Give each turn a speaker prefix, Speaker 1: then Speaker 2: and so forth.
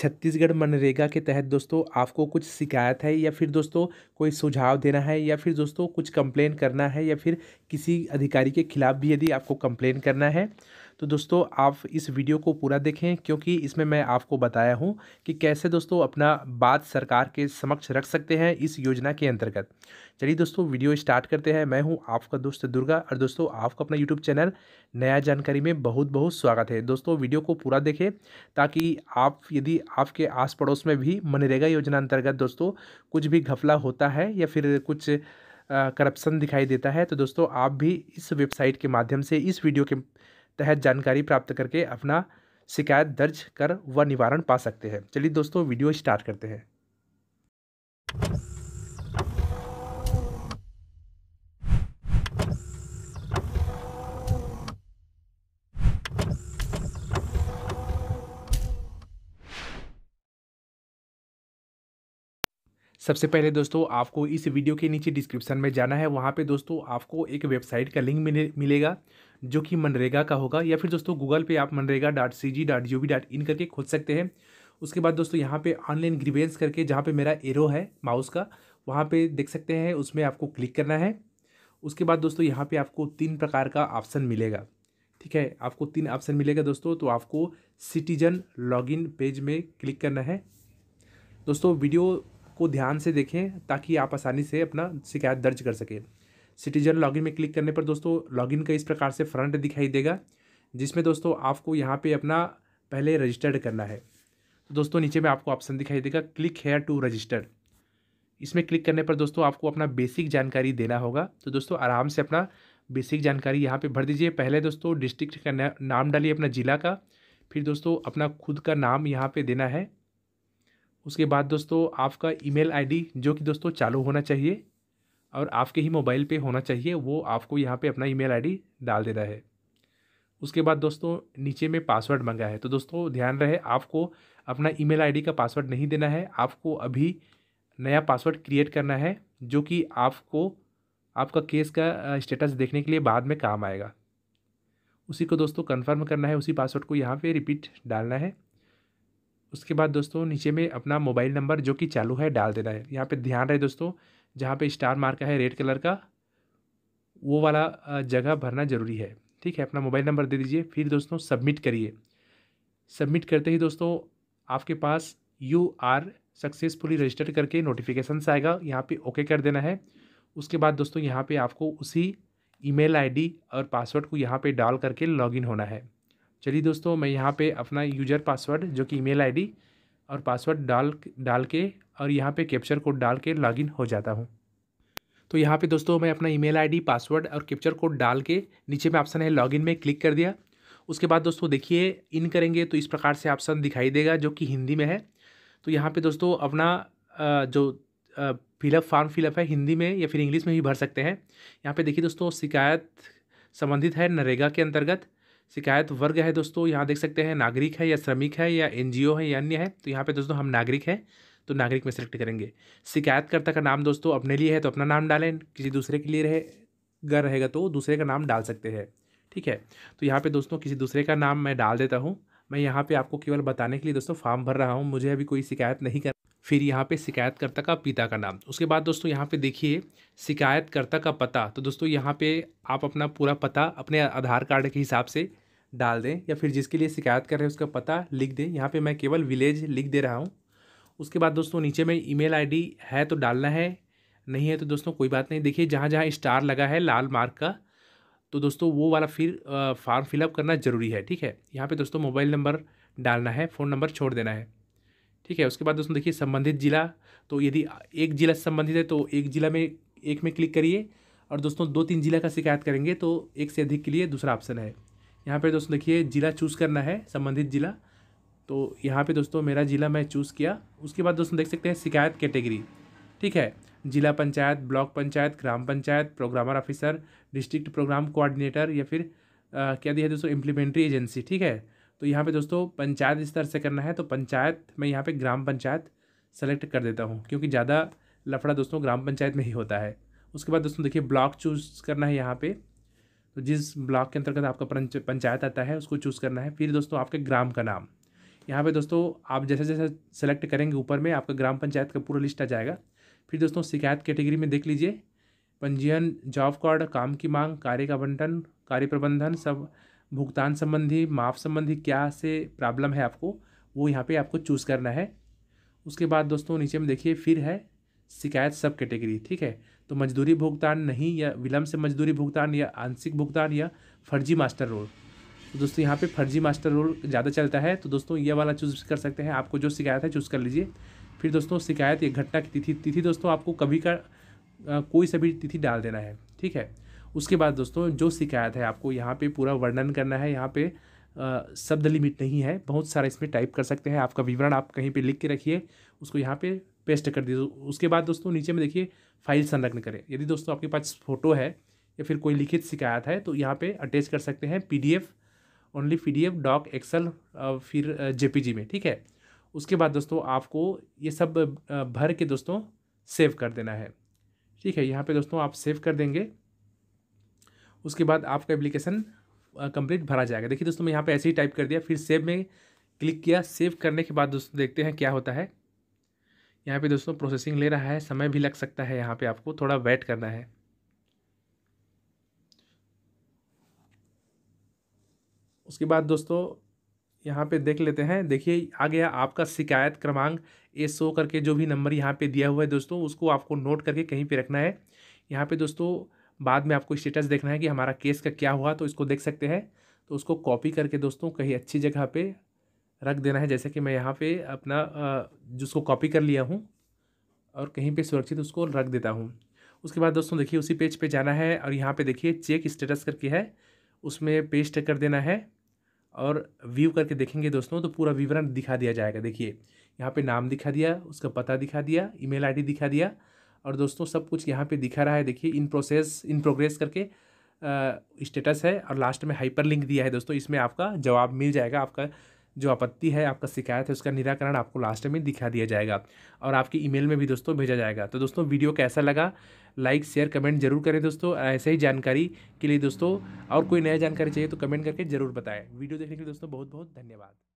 Speaker 1: छत्तीसगढ़ मनरेगा के तहत दोस्तों आपको कुछ शिकायत है या फिर दोस्तों कोई सुझाव देना है या फिर दोस्तों कुछ कंप्लेन करना है या फिर किसी अधिकारी के खिलाफ भी यदि आपको कंप्लेन करना है तो दोस्तों आप इस वीडियो को पूरा देखें क्योंकि इसमें मैं आपको बताया हूँ कि कैसे दोस्तों अपना बात सरकार के समक्ष रख सकते हैं इस योजना के अंतर्गत चलिए दोस्तों वीडियो स्टार्ट करते हैं मैं हूँ आपका दोस्त दुर्गा और दोस्तों आपका अपना यूट्यूब चैनल नया जानकारी में बहुत बहुत स्वागत है दोस्तों वीडियो को पूरा देखें ताकि आप यदि आपके आस पड़ोस में भी मनरेगा योजना अंतर्गत दोस्तों कुछ भी घफला होता है या फिर कुछ करप्शन दिखाई देता है तो दोस्तों आप भी इस वेबसाइट के माध्यम से इस वीडियो के तहत जानकारी प्राप्त करके अपना शिकायत दर्ज कर व निवारण पा सकते हैं चलिए दोस्तों वीडियो स्टार्ट करते हैं सबसे पहले दोस्तों आपको इस वीडियो के नीचे डिस्क्रिप्शन में जाना है वहाँ पे दोस्तों आपको एक वेबसाइट का लिंक मिले, मिलेगा जो कि मनरेगा का होगा या फिर दोस्तों गूगल पे आप MNREGA dot C G dot G O V dot in करके खोज सकते हैं उसके बाद दोस्तों यहाँ पे ऑनलाइन ग्रीवेंस करके जहाँ पे मेरा एरो है माउस का वहाँ पर देख सकते हैं उसमें आपको क्लिक करना है उसके बाद दोस्तों यहाँ पर आपको तीन प्रकार का ऑप्शन मिलेगा ठीक है आपको तीन ऑप्शन मिलेगा दोस्तों तो आपको सिटीजन लॉगिन पेज में क्लिक करना है दोस्तों वीडियो को ध्यान से देखें ताकि आप आसानी से अपना शिकायत दर्ज कर सकें सिटीजन लॉगिन में क्लिक करने पर दोस्तों लॉगिन का इस प्रकार से फ्रंट दिखाई देगा जिसमें दोस्तों आपको यहाँ पे अपना पहले रजिस्टर्ड करना है तो दोस्तों नीचे में आपको ऑप्शन दिखाई देगा क्लिक हेयर टू रजिस्टर इसमें क्लिक करने पर दोस्तों आपको अपना बेसिक जानकारी देना होगा तो दोस्तों आराम से अपना बेसिक जानकारी यहाँ पर भर दीजिए पहले दोस्तों डिस्ट्रिक्ट का नाम डालिए अपना ज़िला का फिर दोस्तों अपना खुद का नाम यहाँ पर देना है उसके बाद दोस्तों आपका ईमेल आईडी जो कि दोस्तों चालू होना चाहिए और आपके ही मोबाइल पे होना चाहिए वो आपको यहाँ पे अपना ईमेल आईडी डाल देना है उसके बाद दोस्तों नीचे में पासवर्ड मंगा है तो दोस्तों ध्यान रहे आपको अपना ईमेल आईडी का पासवर्ड नहीं देना है आपको अभी नया पासवर्ड क्रिएट करना है जो कि आपको आपका केस का स्टेटस देखने के लिए बाद में काम आएगा उसी को दोस्तों कंफर्म करना है उसी पासवर्ड को यहाँ पे रिपीट डालना है उसके बाद दोस्तों नीचे में अपना मोबाइल नंबर जो कि चालू है डाल देना है यहाँ पे ध्यान रहे दोस्तों जहाँ पे स्टार मार्का है रेड कलर का वो वाला जगह भरना ज़रूरी है ठीक है अपना मोबाइल नंबर दे दीजिए फिर दोस्तों सबमिट करिए सबमिट करते ही दोस्तों आपके पास यू आर सक्सेसफुली रजिस्टर करके नोटिफिकेशन आएगा यहाँ पर ओके कर देना है उसके बाद दोस्तों यहाँ पर आपको उसी ई मेल और पासवर्ड को यहाँ पर डाल करके लॉग होना है चलिए दोस्तों मैं यहाँ पे अपना यूजर पासवर्ड जो कि ईमेल आईडी और पासवर्ड डाल डाल के और यहाँ पे कैप्चर कोड डाल के लॉगिन हो जाता हूँ तो यहाँ पे दोस्तों मैं अपना ईमेल आईडी पासवर्ड और कैप्चर कोड डाल के नीचे में ऑप्शन है लॉगिन में क्लिक कर दिया उसके बाद दोस्तों देखिए इन करेंगे तो इस प्रकार से ऑप्शन दिखाई देगा जो कि हिंदी में है तो यहाँ पर दोस्तों अपना जो फिलअप फॉर्म फिलअप है हिंदी में या फिर इंग्लिश में भी भर सकते हैं यहाँ पर देखिए दोस्तों शिकायत संबंधित है नरेगा के अंतर्गत शिकायत वर्ग है दोस्तों यहाँ देख सकते हैं नागरिक है या श्रमिक है या एन है या अन्य है तो यहाँ पर दोस्तों हम नागरिक हैं तो नागरिक में सेलेक्ट करेंगे शिकायतकर्ता का नाम दोस्तों अपने लिए है तो अपना नाम डालें किसी दूसरे के लिए रहे घर रहेगा तो दूसरे का नाम डाल सकते हैं ठीक है तो यहाँ पे दोस्तों किसी दूसरे का नाम मैं डाल देता हूँ मैं यहाँ पे आपको केवल बताने के लिए दोस्तों फॉर्म भर रहा हूँ मुझे अभी कोई शिकायत नहीं कर फिर यहाँ पे शिकायतकर्ता का पिता का नाम उसके बाद दोस्तों यहाँ पे देखिए शिकायतकर्ता का पता तो दोस्तों यहाँ पे आप अपना पूरा पता अपने आधार कार्ड के हिसाब से डाल दें या फिर जिसके लिए शिकायत कर रहे हैं उसका पता लिख दें यहाँ पे मैं केवल विलेज लिख दे रहा हूँ उसके बाद दोस्तों नीचे में ईमेल आईडी है तो डालना है नहीं है तो दोस्तों कोई बात नहीं देखिए जहाँ जहाँ स्टार लगा है लाल मार्क का तो दोस्तों वो वाला फिर फॉर्म फिलअप करना ज़रूरी है ठीक है यहाँ पर दोस्तों मोबाइल नंबर डालना है फ़ोन नंबर छोड़ देना है ठीक है उसके बाद दोस्तों देखिए संबंधित ज़िला तो यदि एक ज़िला से संबंधित है तो एक ज़िला में एक में क्लिक करिए और दोस्तों दो तीन ज़िला का शिकायत करेंगे तो एक से अधिक के लिए दूसरा ऑप्शन है यहाँ पे दोस्तों देखिए ज़िला चूज़ करना है संबंधित ज़िला तो यहाँ पे दोस्तों मेरा ज़िला मैं चूज़ किया उसके बाद दोस्तों देख सकते हैं शिकायत कैटेगरी ठीक है जिला पंचायत ब्लॉक पंचायत ग्राम panchayat programmer officer district program coordinator या फिर आ, क्या दिया दोस्तों इम्प्लीमेंट्री एजेंसी ठीक है तो यहाँ पर दोस्तों पंचायत स्तर से करना है तो पंचायत मैं यहाँ पर ग्राम पंचायत सेलेक्ट कर देता हूँ क्योंकि ज़्यादा लफड़ा दोस्तों ग्राम पंचायत में ही होता है उसके बाद दोस्तों देखिए ब्लॉक चूज़ करना है यहाँ पर तो जिस ब्लॉक के अंतर्गत आपका पंचायत आता है उसको चूज़ करना है फिर दोस्तों आपके ग्राम का नाम यहाँ पे दोस्तों आप जैसे जैसे सेलेक्ट करेंगे ऊपर में आपका ग्राम पंचायत का पूरा लिस्ट आ जाएगा फिर दोस्तों शिकायत कैटेगरी में देख लीजिए पंजीयन जॉब कार्ड काम की मांग कार्य का बंटन कार्य प्रबंधन सब भुगतान संबंधी माफ संबंधी क्या से प्रॉब्लम है आपको वो यहाँ पे आपको चूज़ करना है उसके बाद दोस्तों नीचे में देखिए फिर है शिकायत सब कैटेगरी ठीक है तो मजदूरी भुगतान नहीं या विलम्ब से मजदूरी भुगतान या आंशिक भुगतान या फर्जी मास्टर रोल तो दोस्तों यहाँ पे फर्जी मास्टर रोल ज़्यादा चलता है तो दोस्तों ये वाला चूज़ कर सकते हैं आपको जो शिकायत है चूज़ कर लीजिए फिर दोस्तों शिकायत या घटना की तिथि तिथि दोस्तों आपको कभी का आ, कोई सभी तिथि डाल देना है ठीक है उसके बाद दोस्तों जो शिकायत है आपको यहाँ पर पूरा वर्णन करना है यहाँ पर शब्द लिमिट नहीं है बहुत सारा इसमें टाइप कर सकते हैं आपका विवरण आप कहीं पर लिख के रखिए उसको यहाँ पर पेस्ट कर दीजिए उसके बाद दोस्तों नीचे में देखिए फाइल संलग्न करें यदि दोस्तों आपके पास फोटो है या फिर कोई लिखित शिकायत है तो यहाँ पे अटैच कर सकते हैं PDF only PDF doc excel फिर जेपीजी में ठीक है उसके बाद दोस्तों आपको ये सब भर के दोस्तों सेव कर देना है ठीक है यहाँ पर दोस्तों आप सेव कर देंगे उसके बाद आपका एप्लीकेशन कंप्लीट भरा जाएगा देखिए दोस्तों मैं यहाँ पे ऐसे ही टाइप कर दिया फिर सेव में क्लिक किया सेव करने के बाद दोस्तों देखते हैं क्या होता है यहाँ पे दोस्तों प्रोसेसिंग ले रहा है समय भी लग सकता है यहाँ पे आपको थोड़ा वेट करना है उसके बाद दोस्तों यहाँ पे देख लेते हैं देखिए आ गया आपका शिकायत क्रमांक ए सो करके जो भी नंबर यहाँ पे दिया हुआ है दोस्तों उसको आपको नोट करके कहीं पे रखना है यहाँ पे दोस्तों बाद में आपको स्टेटस देखना है कि हमारा केस का क्या हुआ तो इसको देख सकते हैं तो उसको कॉपी करके दोस्तों कहीं अच्छी जगह पर रख देना है जैसे कि मैं यहाँ पे अपना जिसको कॉपी कर लिया हूँ और कहीं पे सुरक्षित उसको रख देता हूँ उसके बाद दोस्तों देखिए उसी पेज पे जाना है और यहाँ पे देखिए चेक स्टेटस करके है उसमें पेस्ट कर देना है और व्यू करके देखेंगे दोस्तों तो पूरा विवरण दिखा दिया जाएगा देखिए यहाँ पर नाम दिखा दिया उसका पता दिखा दिया ई मेल दिखा दिया और दोस्तों सब कुछ यहाँ पर दिखा रहा है देखिए इन प्रोसेस इन प्रोग्रेस करके स्टेटस है और लास्ट में हाइपर लिंक दिया है दोस्तों इसमें आपका जवाब मिल जाएगा आपका जो आपत्ति है आपका शिकायत है उसका निराकरण आपको लास्ट में दिखा दिया जाएगा और आपकी ईमेल में भी दोस्तों भेजा जाएगा तो दोस्तों वीडियो कैसा लगा लाइक शेयर कमेंट जरूर करें दोस्तों ऐसे ही जानकारी के लिए दोस्तों और कोई नया जानकारी चाहिए तो कमेंट करके जरूर बताएं वीडियो देखने के लिए दोस्तों बहुत बहुत धन्यवाद